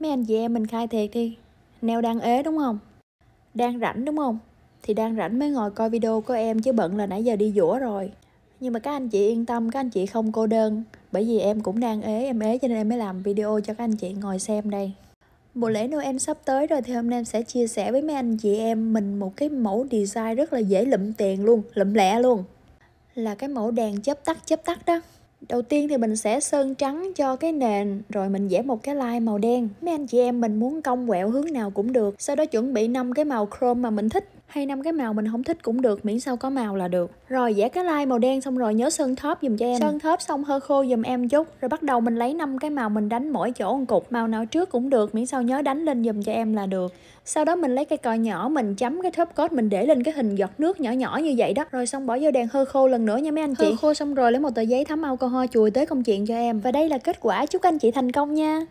mấy anh chị em mình khai thiệt đi neo đang ế đúng không đang rảnh đúng không thì đang rảnh mới ngồi coi video của em chứ bận là nãy giờ đi dũa rồi nhưng mà các anh chị yên tâm các anh chị không cô đơn bởi vì em cũng đang ế em ế cho nên em mới làm video cho các anh chị ngồi xem đây Mùa lễ Noel sắp tới rồi thì hôm nay em sẽ chia sẻ với mấy anh chị em mình một cái mẫu design rất là dễ lụm tiền luôn, lụm lẹ luôn. Là cái mẫu đèn chớp tắt chớp tắt đó. Đầu tiên thì mình sẽ sơn trắng cho cái nền rồi mình vẽ một cái line màu đen. Mấy anh chị em mình muốn cong quẹo hướng nào cũng được. Sau đó chuẩn bị năm cái màu chrome mà mình thích hay năm cái màu mình không thích cũng được miễn sao có màu là được rồi vẽ cái line màu đen xong rồi nhớ sơn thớp dùm cho em sơn thớp xong hơi khô dùm em chút rồi bắt đầu mình lấy năm cái màu mình đánh mỗi chỗ một cục màu nào trước cũng được miễn sao nhớ đánh lên dùm cho em là được sau đó mình lấy cây còi nhỏ mình chấm cái thớp cốt mình để lên cái hình giọt nước nhỏ nhỏ như vậy đó rồi xong bỏ vô đèn hơi khô lần nữa nha mấy anh chị hơ khô xong rồi lấy một tờ giấy thấm alcohol chùi tới công chuyện cho em và đây là kết quả chúc anh chị thành công nha